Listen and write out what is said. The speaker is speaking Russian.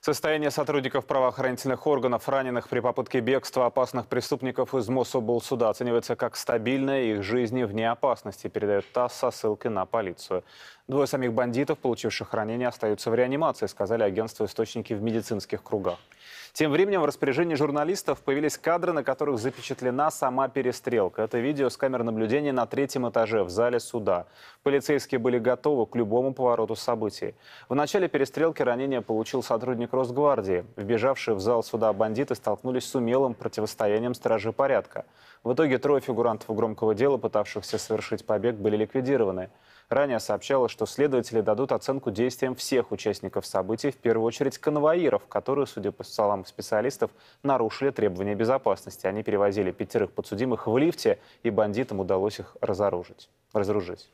Состояние сотрудников правоохранительных органов, раненых при попытке бегства опасных преступников из Мособлсуда оценивается как стабильное, их жизни вне опасности, передает ТАСС со ссылкой на полицию. Двое самих бандитов, получивших ранения, остаются в реанимации, сказали агентству источники в медицинских кругах. Тем временем в распоряжении журналистов появились кадры, на которых запечатлена сама перестрелка. Это видео с камер наблюдения на третьем этаже в зале суда. Полицейские были готовы к любому повороту событий. В начале перестрелки ранение получил сотрудник Росгвардии. Вбежавшие в зал суда бандиты столкнулись с умелым противостоянием стражи порядка. В итоге трое фигурантов громкого дела, пытавшихся совершить побег, были ликвидированы. Ранее сообщалось, что следователи дадут оценку действиям всех участников событий, в первую очередь конвоиров, которые, судя по словам специалистов, нарушили требования безопасности. Они перевозили пятерых подсудимых в лифте, и бандитам удалось их разоружить. разоружить.